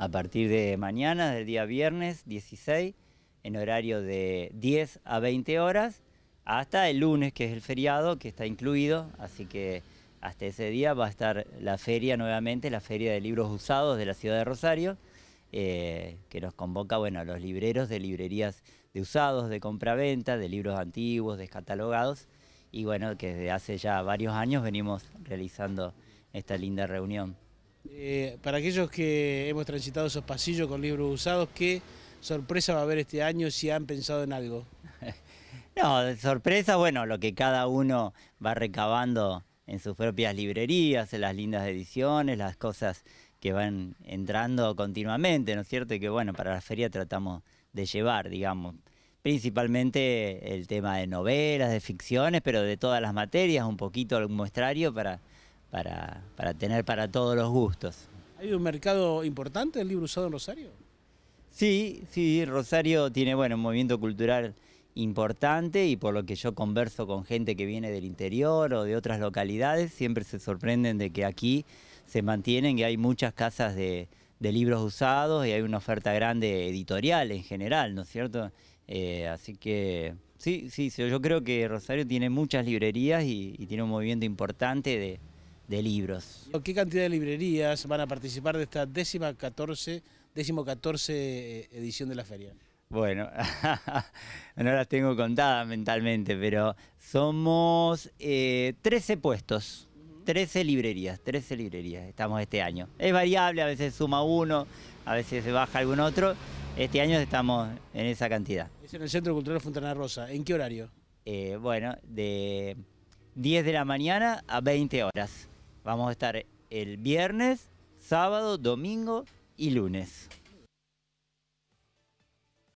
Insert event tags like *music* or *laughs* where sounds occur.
a partir de mañana, del día viernes 16, en horario de 10 a 20 horas, hasta el lunes, que es el feriado, que está incluido, así que hasta ese día va a estar la feria nuevamente, la feria de libros usados de la ciudad de Rosario, eh, que nos convoca, bueno, a los libreros de librerías de usados, de compraventa, de libros antiguos, descatalogados, y bueno, que desde hace ya varios años venimos realizando esta linda reunión. Eh, para aquellos que hemos transitado esos pasillos con libros usados, ¿qué sorpresa va a haber este año si han pensado en algo? *laughs* No, sorpresa, bueno, lo que cada uno va recabando en sus propias librerías, en las lindas ediciones, las cosas que van entrando continuamente, ¿no es cierto? Y que bueno, para la feria tratamos de llevar, digamos, principalmente el tema de novelas, de ficciones, pero de todas las materias, un poquito el muestrario para para, tener para todos los gustos. ¿Hay un mercado importante del libro usado en Rosario? Sí, sí, Rosario tiene bueno, un movimiento cultural importante y por lo que yo converso con gente que viene del interior o de otras localidades, siempre se sorprenden de que aquí se mantienen, que hay muchas casas de, libros usados y hay una oferta grande editorial en general, ¿no es cierto? Eh, así que sí, sí, yo creo que Rosario tiene muchas librerías y tiene un movimiento importante de, de libros. ¿Qué cantidad de librerías van a participar de esta décima 14, décimo 14 eh, edición de la feria? Bueno, *laughs* no las tengo contadas mentalmente, pero somos eh, 13 puestos, 13 librerías, 13 librerías estamos este año. Es variable, a veces suma uno, a veces se baja algún otro. Este año estamos en esa cantidad. Es en el Centro Cultural Fontana Rosa. ¿En qué horario? Eh, bueno, de 10 de la mañana a 20 horas. Vamos a estar el viernes, sábado, domingo y lunes.